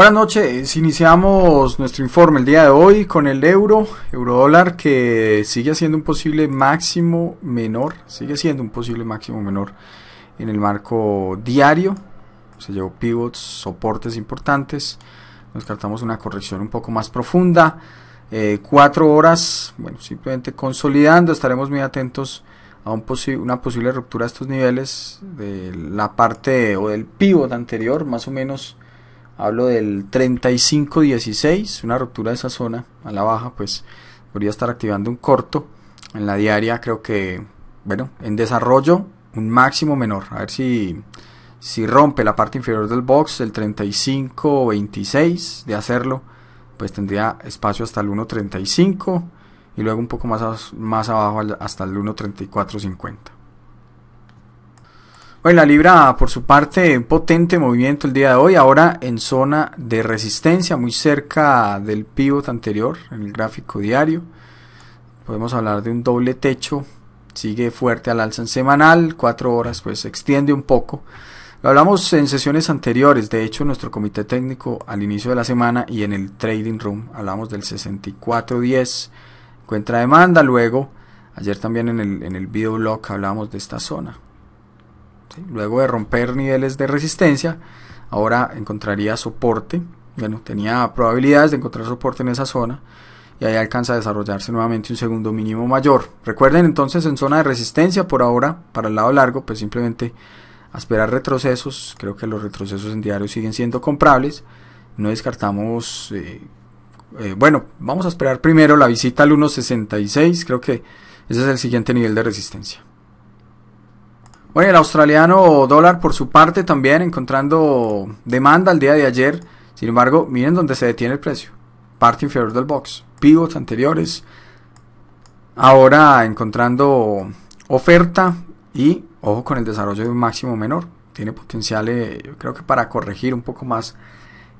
Buenas noches, iniciamos nuestro informe el día de hoy con el euro, euro dólar que sigue siendo un posible máximo menor, sigue siendo un posible máximo menor en el marco diario, se llevó pivots, soportes importantes, nos cartamos una corrección un poco más profunda, eh, cuatro horas, bueno, simplemente consolidando, estaremos muy atentos a un una posible ruptura de estos niveles de la parte o del pivot anterior, más o menos Hablo del 3516, una ruptura de esa zona a la baja, pues podría estar activando un corto. En la diaria creo que, bueno, en desarrollo un máximo menor. A ver si, si rompe la parte inferior del box, el 3526, de hacerlo, pues tendría espacio hasta el 135 y luego un poco más, más abajo hasta el 1.3450. Hoy la libra, por su parte, potente movimiento el día de hoy, ahora en zona de resistencia, muy cerca del pivot anterior, en el gráfico diario. Podemos hablar de un doble techo, sigue fuerte al alza en semanal, cuatro horas, pues se extiende un poco. Lo hablamos en sesiones anteriores, de hecho, nuestro comité técnico al inicio de la semana y en el trading room hablamos del 6410, encuentra demanda, luego ayer también en el, en el videoblog hablamos de esta zona. Luego de romper niveles de resistencia, ahora encontraría soporte. Bueno, tenía probabilidades de encontrar soporte en esa zona y ahí alcanza a desarrollarse nuevamente un segundo mínimo mayor. Recuerden entonces en zona de resistencia por ahora, para el lado largo, pues simplemente esperar retrocesos. Creo que los retrocesos en diario siguen siendo comprables. No descartamos... Eh, eh, bueno, vamos a esperar primero la visita al 1.66. Creo que ese es el siguiente nivel de resistencia. Bueno, el australiano dólar por su parte también encontrando demanda al día de ayer. Sin embargo, miren dónde se detiene el precio. Parte inferior del box. Pivots anteriores. Ahora encontrando oferta y ojo con el desarrollo de un máximo menor. Tiene potencial, eh, yo creo que para corregir un poco más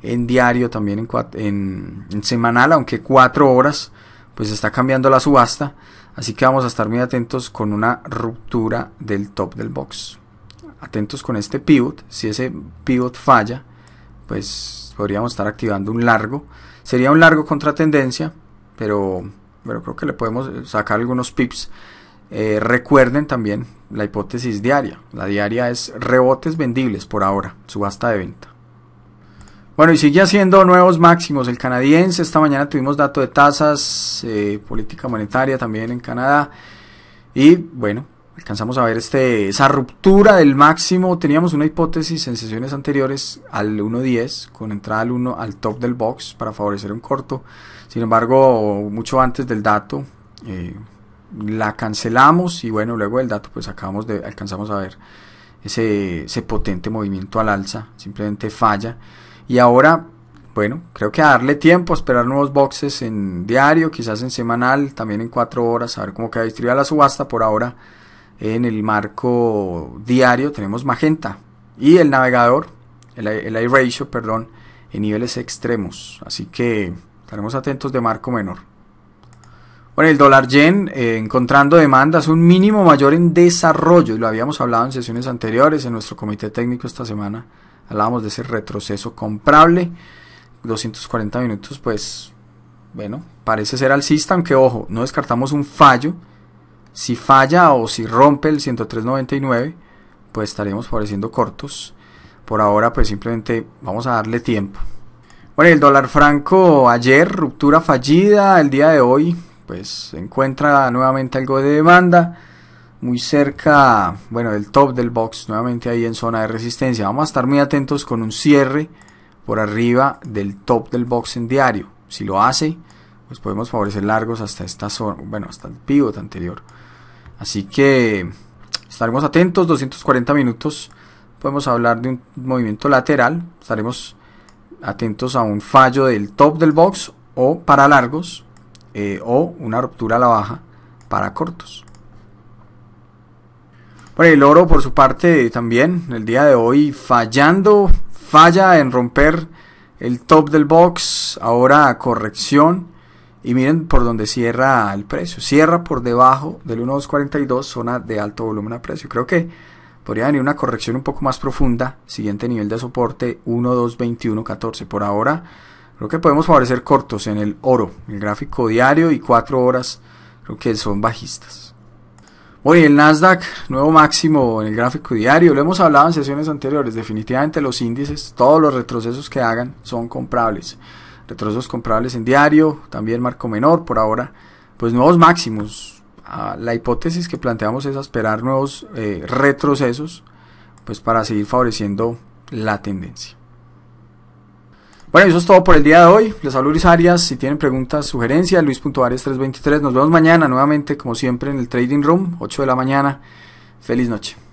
en diario, también en, en semanal, aunque cuatro horas pues está cambiando la subasta, así que vamos a estar muy atentos con una ruptura del top del box. Atentos con este pivot, si ese pivot falla, pues podríamos estar activando un largo. Sería un largo contra tendencia, pero, creo que le podemos sacar algunos pips. Eh, recuerden también la hipótesis diaria. La diaria es rebotes vendibles por ahora, subasta de venta. Bueno, y sigue haciendo nuevos máximos el canadiense. Esta mañana tuvimos dato de tasas, eh, política monetaria también en Canadá. Y bueno, alcanzamos a ver este, esa ruptura del máximo. Teníamos una hipótesis en sesiones anteriores al 1.10, con entrada al, 1, al top del box para favorecer un corto. Sin embargo, mucho antes del dato, eh, la cancelamos y bueno, luego del dato pues acabamos de, alcanzamos a ver ese potente movimiento al alza. Simplemente falla. Y ahora, bueno, creo que a darle tiempo, esperar nuevos boxes en diario, quizás en semanal, también en cuatro horas, a ver cómo queda distribuida la subasta. Por ahora, en el marco diario tenemos Magenta y el navegador, el, I-Ratio, perdón, en niveles extremos. Así que estaremos atentos de marco menor. Bueno, el dólar yen eh, encontrando demandas, un mínimo mayor en desarrollo, y lo habíamos hablado en sesiones anteriores en nuestro comité técnico esta semana Hablábamos de ese retroceso comprable. 240 minutos, pues, bueno, parece ser alcista, aunque ojo, no descartamos un fallo. Si falla o si rompe el 103.99, pues estaremos favoreciendo cortos. Por ahora, pues simplemente vamos a darle tiempo. Bueno, el dólar franco ayer, ruptura fallida, el día de hoy, pues encuentra nuevamente algo de demanda muy cerca, bueno, del top del box, nuevamente ahí en zona de resistencia. Vamos a estar muy atentos con un cierre por arriba del top del box en diario. Si lo hace, pues podemos favorecer largos hasta esta zona, bueno, hasta el pivot anterior. Así que estaremos atentos, 240 minutos. Podemos hablar de un movimiento lateral, estaremos atentos a un fallo del top del box o para largos eh, o una ruptura a la baja para cortos el oro por su parte también, el día de hoy fallando, falla en romper el top del box, ahora corrección. Y miren por donde cierra el precio. Cierra por debajo del 1.242, zona de alto volumen a precio. Creo que podría venir una corrección un poco más profunda. Siguiente nivel de soporte 1.221.14. Por ahora, creo que podemos favorecer cortos en el oro, el gráfico diario y 4 horas. Creo que son bajistas. Hoy el Nasdaq, nuevo máximo en el gráfico diario, lo hemos hablado en sesiones anteriores, definitivamente los índices, todos los retrocesos que hagan son comprables. Retrocesos comprables en diario, también marco menor por ahora, pues nuevos máximos. Ah, la hipótesis que planteamos es esperar nuevos eh, retrocesos, pues para seguir favoreciendo la tendencia. Bueno, eso es todo por el día de hoy. Les hablo Luis Arias. Si tienen preguntas, sugerencias, luis.arias323. Nos vemos mañana nuevamente, como siempre, en el Trading Room, 8 de la mañana. Feliz noche.